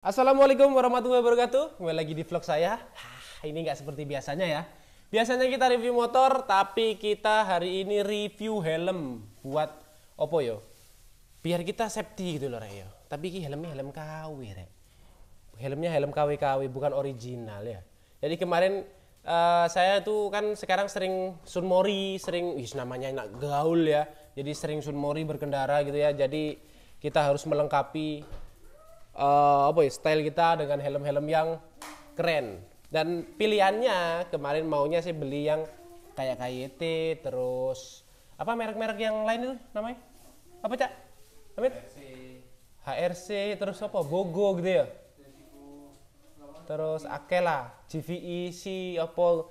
Assalamualaikum warahmatullahi wabarakatuh. Kembali lagi di vlog saya. Hah, ini nggak seperti biasanya ya. Biasanya kita review motor, tapi kita hari ini review helm buat Oppo yo. Biar kita safety gitu loh rey Tapi ini helmnya helm KW ya. Helmnya helm KW-KW bukan original ya. Jadi kemarin uh, saya tuh kan sekarang sering sunmori, sering wis namanya enak gaul ya. Jadi sering sunmori berkendara gitu ya. Jadi kita harus melengkapi uh, apa ya, style kita dengan helm-helm yang keren. Dan pilihannya kemarin maunya sih beli yang kayak KYT terus apa merek-merek yang lain itu namanya? Apa Cak? Amit? HRC. terus apa? Bogo gitu ya. Terus Akela, gve si apa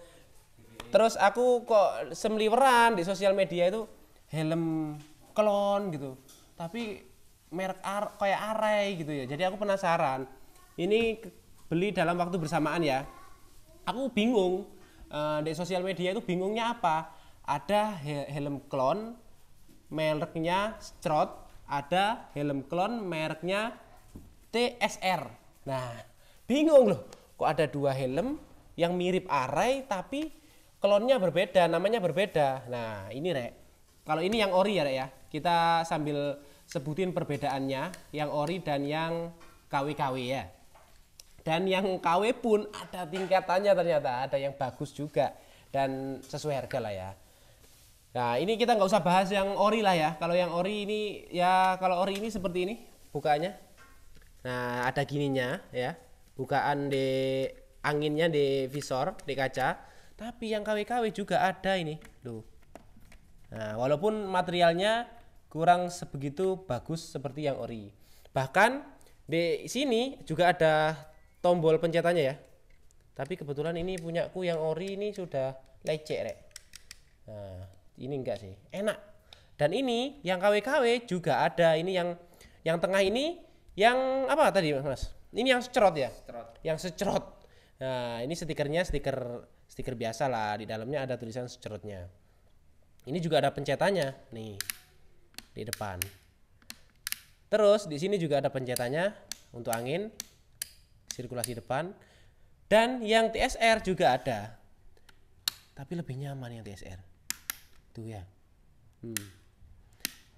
Terus aku kok semliweran di sosial media itu helm klon gitu. Tapi merek ar kayak arai gitu ya jadi aku penasaran ini beli dalam waktu bersamaan ya aku bingung uh, di sosial media itu bingungnya apa ada helm klon mereknya Strot. ada helm klon mereknya TSR nah bingung loh kok ada dua helm yang mirip Arai tapi klonnya berbeda namanya berbeda nah ini rek kalau ini yang ori ya rek ya kita sambil sebutin perbedaannya yang ori dan yang KW-KW ya. Dan yang KW pun ada tingkatannya ternyata, ada yang bagus juga dan sesuai harga lah ya. Nah ini kita nggak usah bahas yang ori lah ya. Kalau yang ori ini ya kalau ori ini seperti ini bukaannya. Nah ada gininya ya, bukaan di anginnya di visor di kaca. Tapi yang KW-KW juga ada ini, loh. Nah walaupun materialnya kurang sebegitu bagus seperti yang ori. Bahkan di sini juga ada tombol pencetannya ya. Tapi kebetulan ini punyaku yang ori ini sudah lecek rek. Nah, ini enggak sih. Enak. Dan ini yang KW-KW juga ada. Ini yang yang tengah ini yang apa tadi Mas? Ini yang secerot ya? Secerot. Yang secerot. Nah, ini stikernya stiker stiker biasa lah. Di dalamnya ada tulisan secerotnya. Ini juga ada pencetannya. Nih di depan. Terus di sini juga ada pencetannya untuk angin sirkulasi depan dan yang TSR juga ada. Tapi lebih nyaman yang TSR. Tuh ya. Hmm.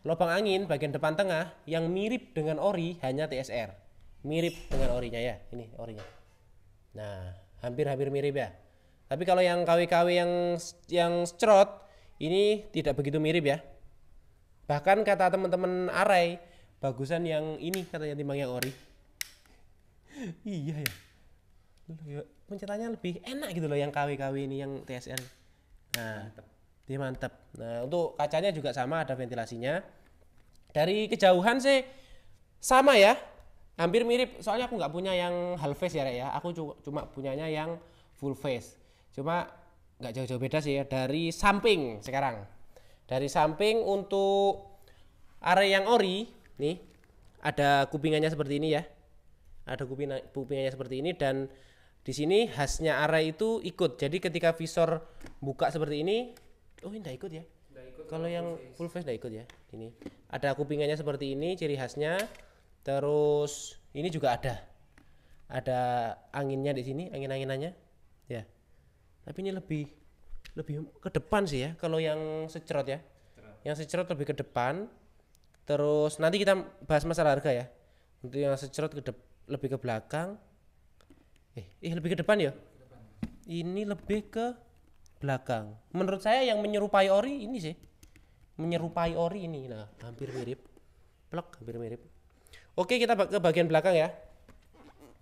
Lubang angin bagian depan tengah yang mirip dengan ori hanya TSR. Mirip dengan orinya ya. Ini orinya. Nah, hampir-hampir mirip ya. Tapi kalau yang KW-KW yang yang strot ini tidak begitu mirip ya bahkan kata teman-teman Arai bagusan yang ini katanya timbang yang ori iya ya. ya pencetannya lebih enak gitu loh yang KW-KW ini yang TSR nah mantep. dia mantep nah untuk kacanya juga sama ada ventilasinya dari kejauhan sih sama ya hampir mirip soalnya aku nggak punya yang half face ya Rek ya aku cuma punyanya yang full face cuma nggak jauh-jauh beda sih ya dari samping sekarang dari samping untuk area yang ori, nih ada kupingannya seperti ini ya. Ada kuping kupingannya seperti ini dan di sini khasnya area itu ikut. Jadi ketika visor buka seperti ini, oh ini ikut ya. Kalau yang full face tidak ikut ya. Ini ada kupingannya seperti ini, ciri khasnya. Terus ini juga ada, ada anginnya di sini, angin anginannya, ya. Tapi ini lebih lebih ke depan sih ya kalau yang secerot ya yang secerot lebih ke depan terus nanti kita bahas masalah harga ya untuk yang secerot ke lebih ke belakang eh, eh lebih ke depan ya ini lebih ke belakang menurut saya yang menyerupai ori ini sih menyerupai ori ini nah hampir mirip plek hampir mirip oke kita ke bagian belakang ya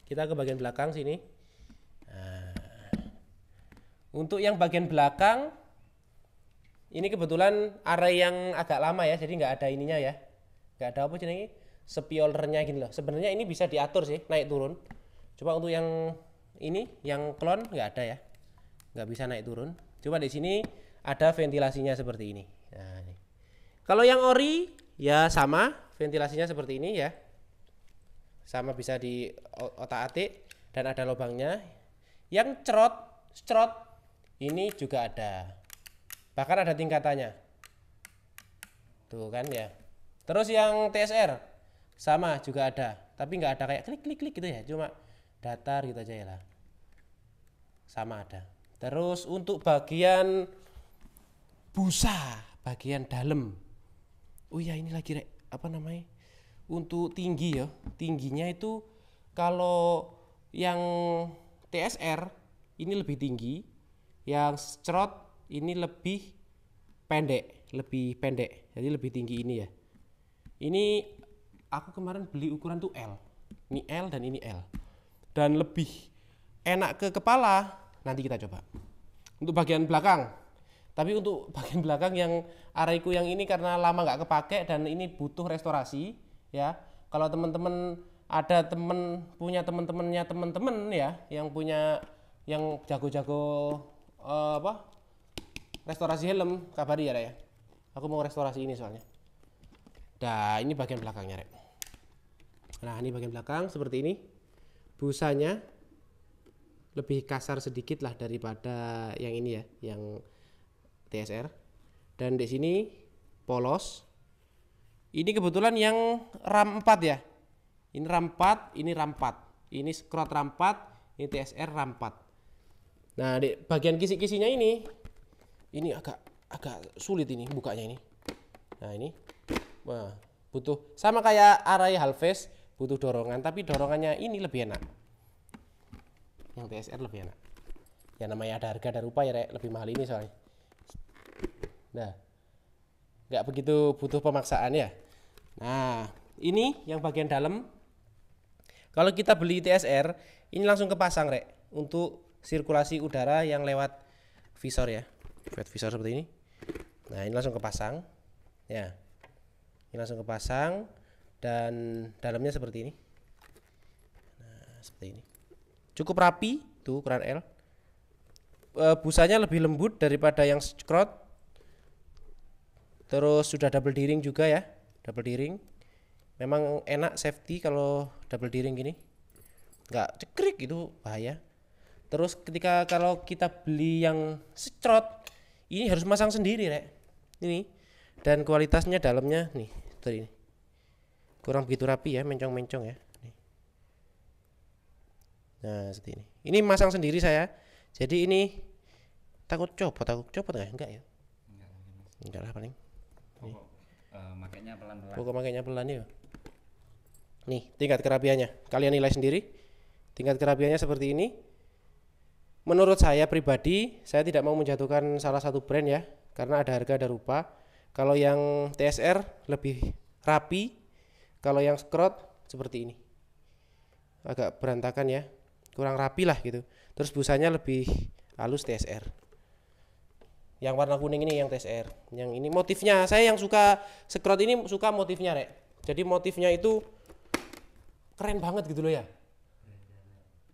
kita ke bagian belakang sini untuk yang bagian belakang ini kebetulan area yang agak lama ya, jadi nggak ada ininya ya. Nggak ada apa jenenge sepiolernya gini loh. Sebenarnya ini bisa diatur sih, naik turun. Coba untuk yang ini, yang klon nggak ada ya. Nggak bisa naik turun. Coba di sini ada ventilasinya seperti ini. Nah, ini. Kalau yang ori ya sama, ventilasinya seperti ini ya. Sama bisa di otak-atik dan ada lubangnya. Yang cerot, cerot ini juga ada bahkan ada tingkatannya tuh kan ya terus yang TSR sama juga ada tapi nggak ada kayak klik klik klik gitu ya cuma datar gitu aja ya lah sama ada terus untuk bagian busa bagian dalam oh ya ini lagi rek apa namanya untuk tinggi ya tingginya itu kalau yang TSR ini lebih tinggi yang strut ini lebih pendek, lebih pendek. Jadi lebih tinggi ini ya. Ini aku kemarin beli ukuran tuh L. Ini L dan ini L. Dan lebih enak ke kepala, nanti kita coba. Untuk bagian belakang. Tapi untuk bagian belakang yang araiku yang ini karena lama nggak kepake dan ini butuh restorasi ya. Kalau teman-teman ada temen punya temen-temennya temen-temen ya yang punya yang jago-jago Eh, apa restorasi helm kabari ya Rek ya aku mau restorasi ini soalnya Dah ini bagian belakangnya Rek nah ini bagian belakang seperti ini busanya lebih kasar sedikit lah daripada yang ini ya yang TSR dan di sini polos ini kebetulan yang RAM 4 ya ini RAM 4 ini RAM 4 ini skrot RAM 4 ini TSR RAM 4 Nah, di bagian kisi-kisinya ini ini agak agak sulit ini bukanya ini. Nah, ini wah, butuh sama kayak arai halves, butuh dorongan tapi dorongannya ini lebih enak. Yang TSR lebih enak. Ya namanya ada harga ada rupa ya, Rek. lebih mahal ini soalnya. Nah. nggak begitu butuh pemaksaan ya. Nah, ini yang bagian dalam kalau kita beli TSR, ini langsung kepasang, Rek, untuk sirkulasi udara yang lewat visor ya lewat visor seperti ini nah ini langsung kepasang ya ini langsung kepasang dan dalamnya seperti ini nah, seperti ini cukup rapi tuh ukuran L e, busanya lebih lembut daripada yang scrot terus sudah double d juga ya double d memang enak safety kalau double d gini nggak cekrik itu bahaya Terus ketika kalau kita beli yang secrot, ini harus masang sendiri, Rek. Ini. Dan kualitasnya dalamnya nih, tadi ini. Kurang begitu rapi ya, mencong-mencong ya. Nah, seperti ini. Ini masang sendiri saya. Jadi ini takut copot, takut copot nggak? Enggak ya? Enggak, lah paling. Pokok uh, makainya pelan-pelan. Pokok pelan ya. Nih, tingkat kerapiannya. Kalian nilai sendiri. Tingkat kerapiannya seperti ini menurut saya pribadi saya tidak mau menjatuhkan salah satu brand ya karena ada harga ada rupa kalau yang TSR lebih rapi kalau yang scrot seperti ini agak berantakan ya kurang rapi lah gitu terus busanya lebih halus TSR yang warna kuning ini yang TSR yang ini motifnya saya yang suka scrot ini suka motifnya rek jadi motifnya itu keren banget gitu loh ya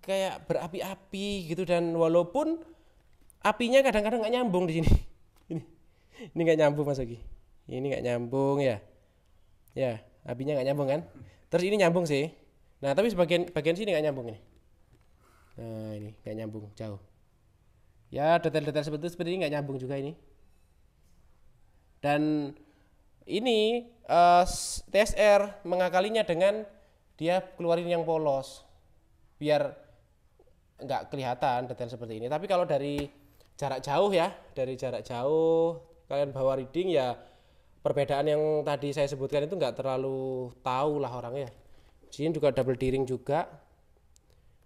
kayak berapi-api gitu dan walaupun apinya kadang-kadang nggak -kadang nyambung di sini ini ini nggak nyambung mas Ogi ini nggak nyambung ya ya apinya nggak nyambung kan terus ini nyambung sih nah tapi sebagian bagian sini nggak nyambung ini nah ini nggak nyambung jauh ya detail-detail seperti seperti ini nggak nyambung juga ini dan ini uh, eh, TSR mengakalinya dengan dia keluarin yang polos biar nggak kelihatan detail seperti ini. Tapi kalau dari jarak jauh ya, dari jarak jauh kalian bawa reading ya perbedaan yang tadi saya sebutkan itu nggak terlalu tahu lah orangnya. sini ya. juga double tearing juga.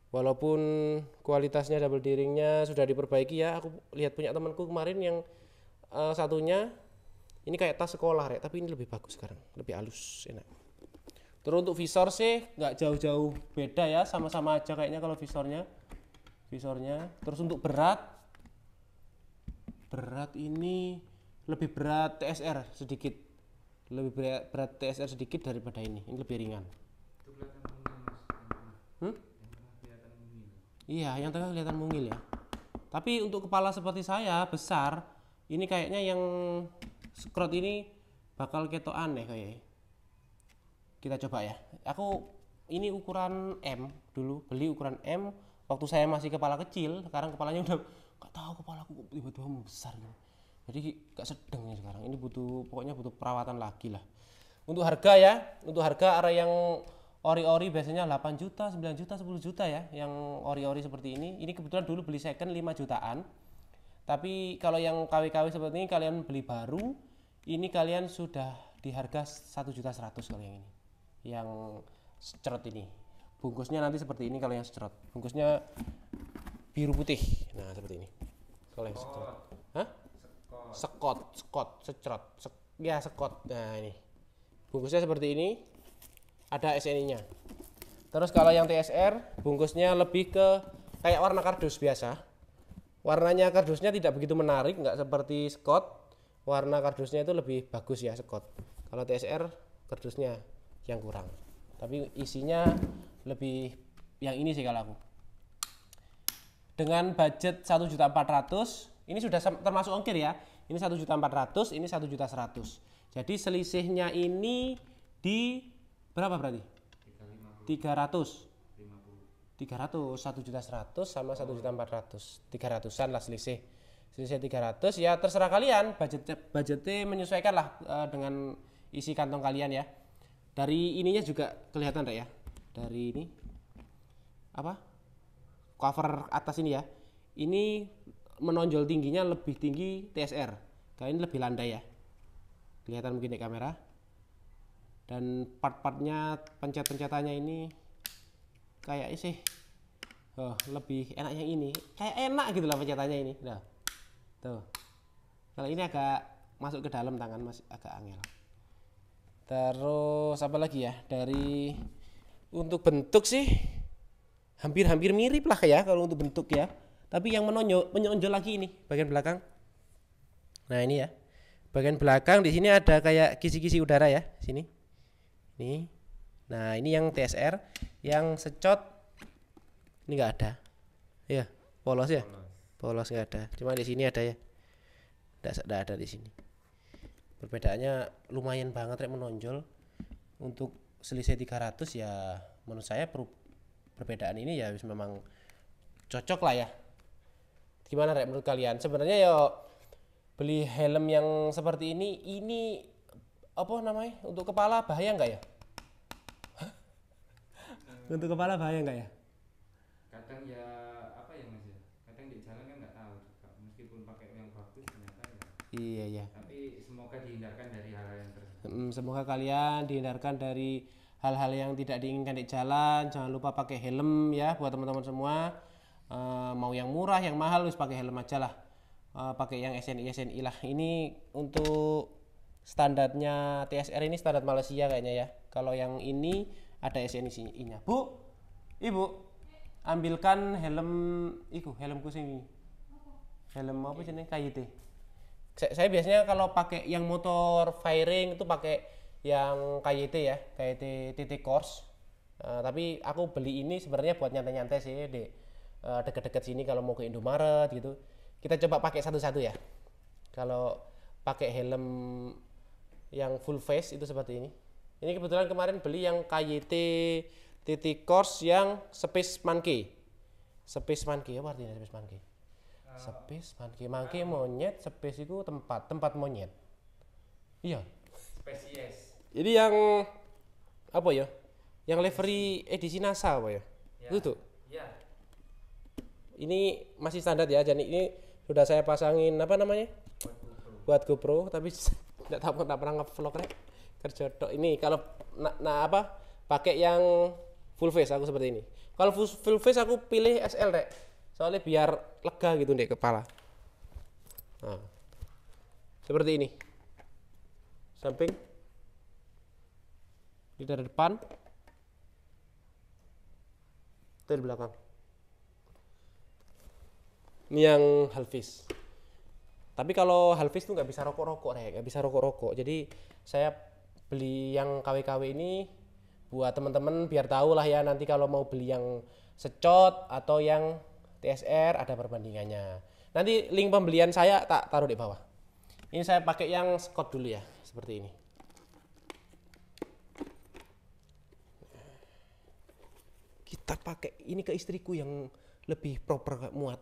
Walaupun kualitasnya double tearingnya sudah diperbaiki ya, aku lihat punya temanku kemarin yang uh, satunya ini kayak tas sekolah rek, tapi ini lebih bagus sekarang, lebih halus, enak. Terus untuk visor sih nggak jauh-jauh beda ya, sama-sama aja kayaknya kalau visornya visornya terus untuk berat berat ini lebih berat TSR sedikit lebih berat, TSR sedikit daripada ini ini lebih ringan hmm? iya yang tengah kelihatan mungil ya tapi untuk kepala seperti saya besar ini kayaknya yang skrot ini bakal keto aneh kayaknya kita coba ya aku ini ukuran M dulu beli ukuran M waktu saya masih kepala kecil sekarang kepalanya udah nggak tahu kepala aku tiba-tiba besar gitu jadi nggak sedang ya sekarang ini butuh pokoknya butuh perawatan lagi lah untuk harga ya untuk harga area yang ori-ori biasanya 8 juta 9 juta 10 juta ya yang ori-ori seperti ini ini kebetulan dulu beli second 5 jutaan tapi kalau yang KW-KW seperti ini kalian beli baru ini kalian sudah di harga 1 juta 100 kalau yang ini yang cerut ini bungkusnya nanti seperti ini kalau yang secerot bungkusnya biru putih nah seperti ini kalau yang secerot Hah? sekot sekot secerot Sek ya sekot nah ini bungkusnya seperti ini ada SNI nya terus kalau yang TSR bungkusnya lebih ke kayak warna kardus biasa warnanya kardusnya tidak begitu menarik nggak seperti sekot warna kardusnya itu lebih bagus ya sekot kalau TSR kardusnya yang kurang tapi isinya lebih yang ini sih kalau aku dengan budget 1.400 ini sudah termasuk ongkir ya ini 1.400 ini 1.100 jadi selisihnya ini di berapa berarti 300 300 1 juta 100 sama 1 juta 400 300an lah selisih selisih 300 ya terserah kalian budget budgetnya menyesuaikan lah uh, dengan isi kantong kalian ya dari ininya juga kelihatan ya dari ini apa cover atas ini ya ini menonjol tingginya lebih tinggi TSR kain ini lebih landai ya kelihatan mungkin di kamera dan part-partnya pencet-pencetannya ini kayak sih oh, lebih enak yang ini kayak enak gitu lah pencetannya ini nah tuh kalau ini agak masuk ke dalam tangan masih agak angel terus apa lagi ya dari untuk bentuk sih hampir-hampir mirip lah ya kalau untuk bentuk ya. Tapi yang menonjol menonjol lagi ini bagian belakang. Nah, ini ya. Bagian belakang di sini ada kayak kisi-kisi udara ya, sini. Ini. Nah, ini yang TSR yang secot ini enggak ada. Ya, polos ya. Polos enggak ada. Cuma di sini ada ya. Enggak ada di sini perbedaannya lumayan banget ya menonjol untuk selisih 300 ya menurut saya per perbedaan ini ya memang cocok lah ya gimana Rek menurut kalian sebenarnya ya beli helm yang seperti ini ini apa namanya untuk kepala bahaya nggak ya untuk kepala bahaya nggak ya kadang ya apa ya mas ya kadang di jalan kan nggak tahu juga meskipun pakai yang bagus ternyata ya iya iya tapi semoga dihindarkan dari hal yang tersebut Mm, semoga kalian dihindarkan dari hal-hal yang tidak diinginkan di jalan jangan lupa pakai helm ya buat teman-teman semua uh, mau yang murah yang mahal harus pakai helm aja lah uh, pakai yang SNI SNI lah ini untuk standarnya TSR ini standar Malaysia kayaknya ya kalau yang ini ada SNI nya bu ibu ambilkan helm iku helmku sini helm apa sih kayu teh saya, saya biasanya kalau pakai yang motor firing itu pakai yang KYT ya KYT titik course uh, tapi aku beli ini sebenarnya buat nyantai-nyantai sih di uh, eh, deket-deket sini kalau mau ke Indomaret gitu kita coba pakai satu-satu ya kalau pakai helm yang full face itu seperti ini ini kebetulan kemarin beli yang KYT titik course yang space monkey space monkey apa artinya space monkey Space mangki mangki monyet, space itu tempat, tempat monyet. Iya. Spesies. Jadi yang apa ya? Yang livery edisi NASA apa ya? ya. Itu tuh. Iya. Ini masih standar ya, jadi ini sudah saya pasangin apa namanya? Buat GoPro, Buat GoPro tapi tidak tahu tidak pernah ngevlog rek. Kerja dok ini kalau nah, nah apa? Pakai yang full face aku seperti ini. Kalau full face aku pilih SL rek soalnya biar lega gitu deh kepala nah. seperti ini samping di dari depan dari belakang ini yang halvis tapi kalau halvis tuh nggak bisa rokok-rokok ya nggak bisa rokok-rokok jadi saya beli yang KW-KW ini buat teman-teman biar tahu lah ya nanti kalau mau beli yang secot atau yang TSR ada perbandingannya. Nanti link pembelian saya tak taruh di bawah. Ini saya pakai yang Scott dulu ya, seperti ini. Kita pakai ini ke istriku yang lebih proper gak muat.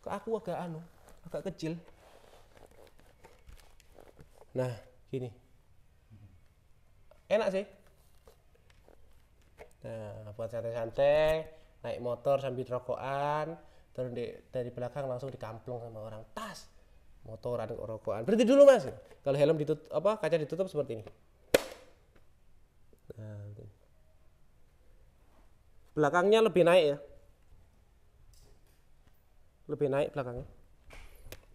Ke aku agak anu, agak kecil. Nah, gini. Enak sih. Nah, buat santai-santai, naik motor sambil rokokan, terus di, dari belakang langsung dikamplung sama orang tas motoran rokokan berhenti dulu mas kalau helm ditutup apa kaca ditutup seperti ini nah, gitu. belakangnya lebih naik ya lebih naik belakangnya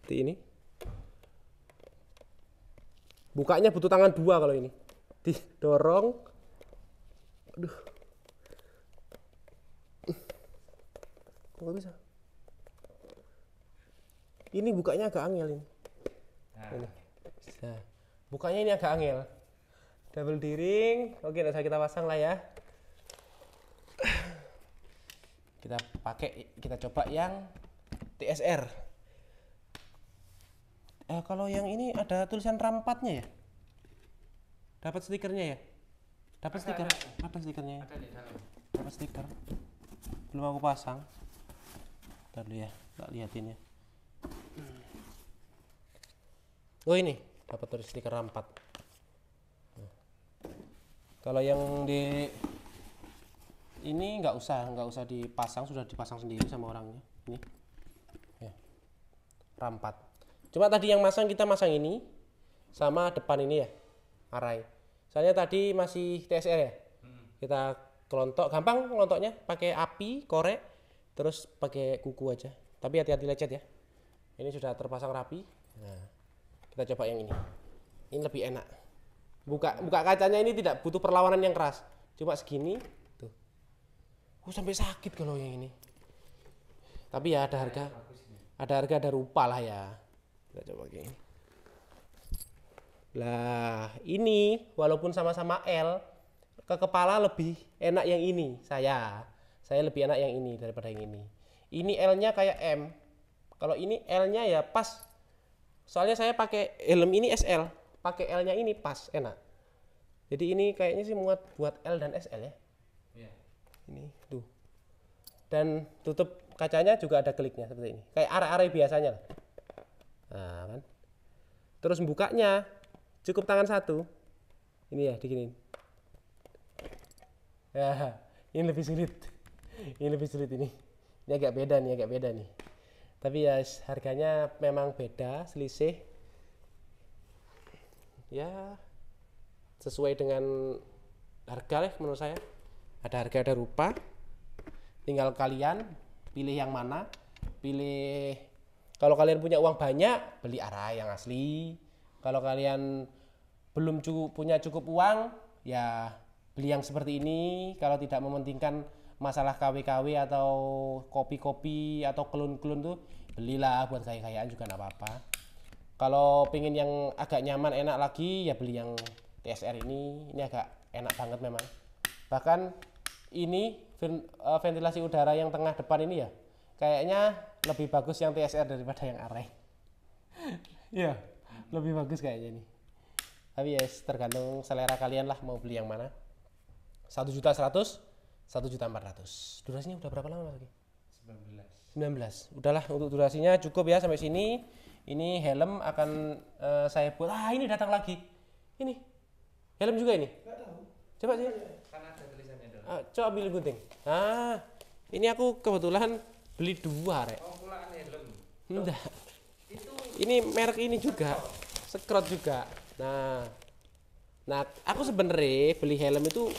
seperti ini bukanya butuh tangan dua kalau ini didorong aduh nggak bisa ini bukanya agak angel ini. Nah. ini. Bisa. Bukanya ini agak angel. Double D-ring. Oke, nanti kita pasang lah ya. Kita pakai kita coba yang TSR. Eh, kalau yang ini ada tulisan rampatnya ya? Dapat stikernya ya? Dapat stiker? Ada, stikernya. Ya? Ada di sana. Dapat stiker. Belum aku pasang. Ntar ya, tak liatin ya. oh ini dapat dari stiker rampat nah. kalau yang di ini nggak usah nggak usah dipasang sudah dipasang sendiri sama orangnya ini ya. rampat cuma tadi yang masang kita masang ini sama depan ini ya arai soalnya tadi masih TSR ya hmm. kita kelontok gampang kelontoknya pakai api korek terus pakai kuku aja tapi hati-hati lecet ya ini sudah terpasang rapi nah kita coba yang ini. Ini lebih enak. Buka buka kacanya ini tidak butuh perlawanan yang keras. Cuma segini tuh. Oh, sampai sakit kalau yang ini. Tapi ya ada harga. Ada harga ada rupa lah ya. Kita coba kayak ini. Lah, ini walaupun sama-sama L ke kepala lebih enak yang ini saya. Saya lebih enak yang ini daripada yang ini. Ini L-nya kayak M. Kalau ini L-nya ya pas Soalnya saya pakai helm ini SL, pakai L-nya ini pas, enak. Jadi ini kayaknya sih muat buat L dan SL ya. Yeah. Ini tuh. Dan tutup kacanya juga ada kliknya seperti ini. Kayak arah-arah biasanya. Nah, kan. Terus bukanya cukup tangan satu. Ini ya, diginin. Ya, ini lebih sulit. Ini lebih sulit ini. Ini agak beda nih, agak beda nih tapi ya harganya memang beda selisih ya sesuai dengan harga lah menurut saya ada harga ada rupa tinggal kalian pilih yang mana pilih kalau kalian punya uang banyak beli arah yang asli kalau kalian belum cukup punya cukup uang ya beli yang seperti ini kalau tidak mementingkan masalah KW-KW atau kopi-kopi atau kelun-kelun tuh belilah buat kaya-kayaan juga nggak apa-apa kalau pengen yang agak nyaman enak lagi ya beli yang TSR ini ini agak enak banget memang bahkan ini eh, ventilasi udara yang tengah depan ini ya kayaknya lebih bagus yang TSR daripada yang array ya lebih bagus kayaknya nih tapi ya yes, tergantung selera kalian lah mau beli yang mana satu juta seratus satu juta empat ratus durasinya udah berapa lama lagi 19 19 udahlah untuk durasinya cukup ya sampai sini ini helm akan uh, saya buat ah ini datang lagi ini helm juga ini tahu. coba sih iya, iya. karena Ah, coba ambil gunting ah ini aku kebetulan beli dua rek oh, helm enggak hmm, ini merek ini juga sekrot juga nah nah aku sebenarnya beli helm itu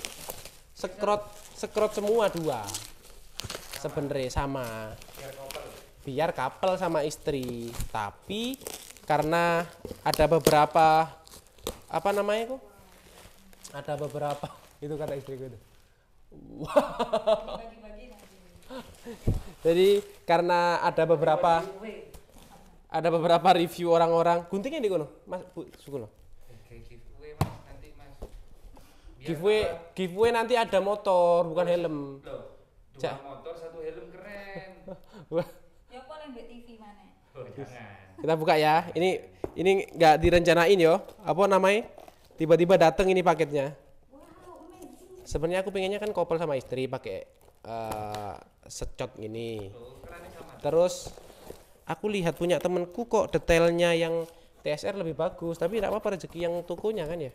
sekrot sekrot semua dua sebenarnya sama biar kapel sama istri tapi karena ada beberapa apa namanya kok ada beberapa itu kata istri gue itu jadi karena ada beberapa ada beberapa review orang-orang guntingnya di kono mas bu suku Iya, giveaway giveaway nanti ada motor bukan helm loh dua motor satu helm keren ya apa yang TV mana oh, jangan. kita buka ya ini ini nggak direncanain yo apa namanya tiba-tiba datang ini paketnya sebenarnya aku pengennya kan couple sama istri pakai uh, secot ini terus aku lihat punya temenku kok detailnya yang TSR lebih bagus tapi tidak apa-apa rezeki yang tukunya kan ya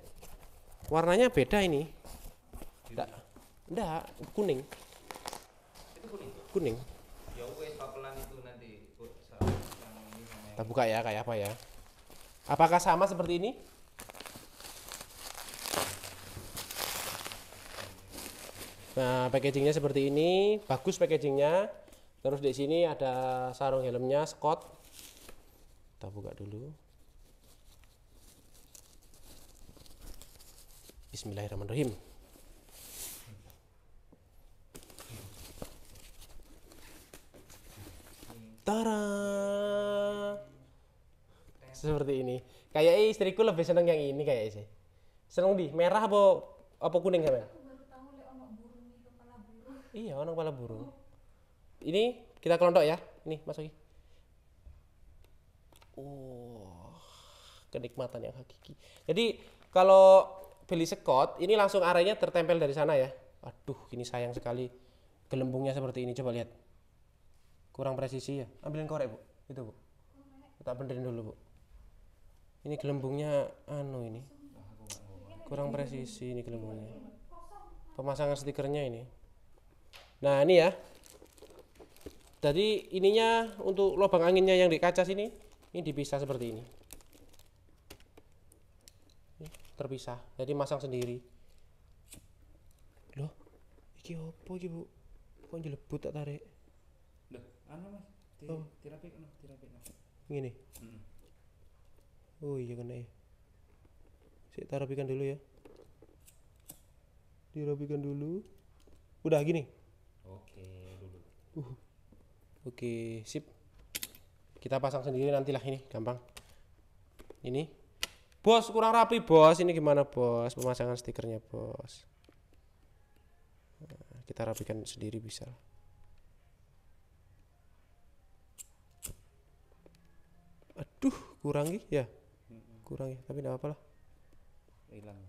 warnanya beda ini enggak enggak kuning kuning ya kita buka ya kayak apa ya apakah sama seperti ini Nah, packagingnya seperti ini, bagus packagingnya. Terus di sini ada sarung helmnya Scott. Kita buka dulu. Bismillahirrahmanirrahim. Tara. Seperti ini. Kayak istriku lebih seneng yang ini kayak sih. Seneng di merah apa apa kuning kan? Iya, orang kepala burung. Ini kita kelontok ya. Ini masukin, Oh, kenikmatan yang hakiki. Jadi kalau beli sekot, ini langsung areanya tertempel dari sana ya. Aduh, ini sayang sekali gelembungnya seperti ini. Coba lihat. Kurang presisi ya. Ambilin korek, Bu. Itu, Bu. Kita benerin dulu, Bu. Ini gelembungnya anu ini. Kurang presisi ini gelembungnya. Pemasangan stikernya ini. Nah, ini ya. Jadi ininya untuk lubang anginnya yang di kaca sini, ini dipisah seperti ini terpisah jadi masang sendiri loh iki opo iki bu kok jelebut tak tarik loh anu mas di, oh. terapi no terapi no gini mm. oh iya kena ya saya tarapikan dulu ya dirapikan dulu udah gini oke dulu uh. oke sip kita pasang sendiri nantilah ini gampang ini Bos kurang rapi bos, ini gimana bos pemasangan stikernya bos? Nah, kita rapikan sendiri bisa. Aduh kurangi ya, kurangi ya. tapi tidak apa-apa lah. Hilang.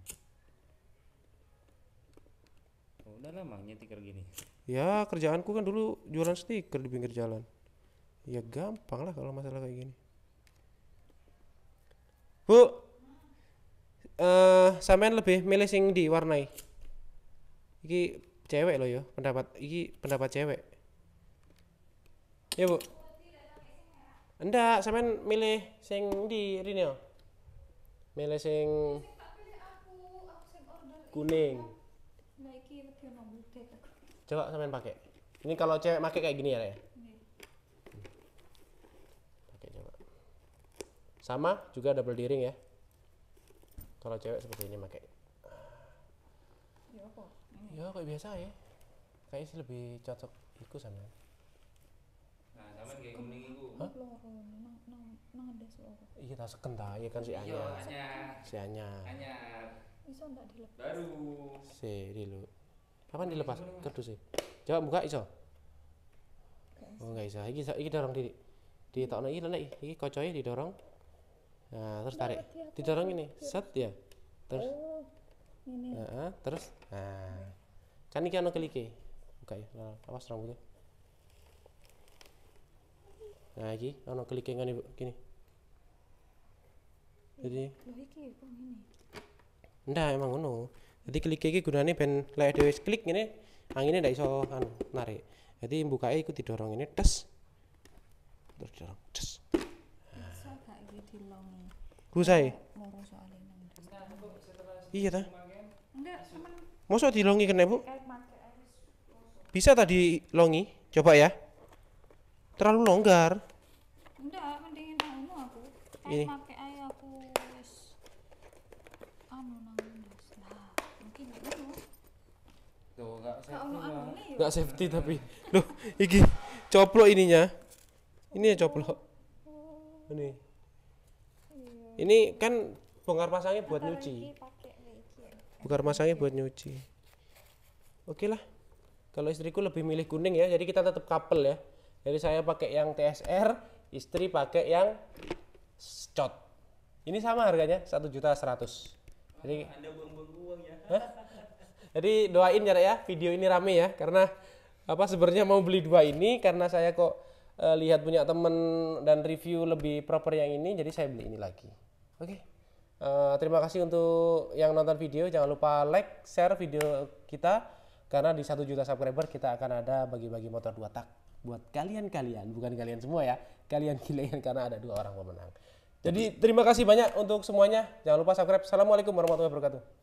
Oh, udah lama nyetiker gini. Ya kerjaanku kan dulu jualan stiker di pinggir jalan. Ya gampang lah kalau masalah kayak gini. Bu, eh uh, sampean lebih milih sing diwarnai iki cewek loh yo ya, pendapat iki pendapat cewek ya bu anda sampean milih sing di Rinio milih sing kuning coba sampean pakai ini kalau cewek pakai kayak gini ya ya pakai coba sama juga double diring ya kalau cewek seperti ini pakai ya kok ya kok biasa ya kayaknya sih lebih cocok iku sana. nah sama kayak kuning iku Hah? nang ada suara iya tak seken iya kan si Anya iya si Anya Anya iso enggak dilepas baru si dulu kapan dilepas Iya, sih coba buka iso oh enggak iso Iya, iki dorong diri Iya, ini Iya, ini kocoknya didorong nah terus tarik didorong ini set ya terus oh, ini. terus nah kan ini kan klike. buka ya nah, awas rambutnya nah iki ana klike kan ibu gini jadi ndah emang ngono jadi klik iki gunane ben lek dhewe klik ngene anginnya ndak iso kan, narik jadi mbukae iku didorong ini tes terus didorong tes Kusai. Ya? Iya ta? Mosok dilongi kena, Bu? Bisa tadi longi? Coba ya. Terlalu longgar. Enggak, mendingin anu aku. Ini. enggak anu anu. safety. tapi. Loh, iki coplok ininya. Ini ya coplok. Oh. Ini ini kan bongkar pasangnya buat nyuci bongkar pasangnya buat nyuci oke okay lah kalau istriku lebih milih kuning ya jadi kita tetap couple ya jadi saya pakai yang TSR istri pakai yang Scot. ini sama harganya satu juta seratus jadi ya. jadi doain ya ya video ini rame ya karena apa sebenarnya mau beli dua ini karena saya kok eh, lihat punya temen dan review lebih proper yang ini jadi saya beli ini lagi Oke. Okay. Uh, eh, terima kasih untuk yang nonton video. Jangan lupa like, share video kita karena di satu juta subscriber kita akan ada bagi-bagi motor dua tak buat kalian-kalian, bukan kalian semua ya. Kalian-kalian karena ada dua orang pemenang. Jadi terima kasih banyak untuk semuanya. Jangan lupa subscribe. Assalamualaikum warahmatullahi wabarakatuh.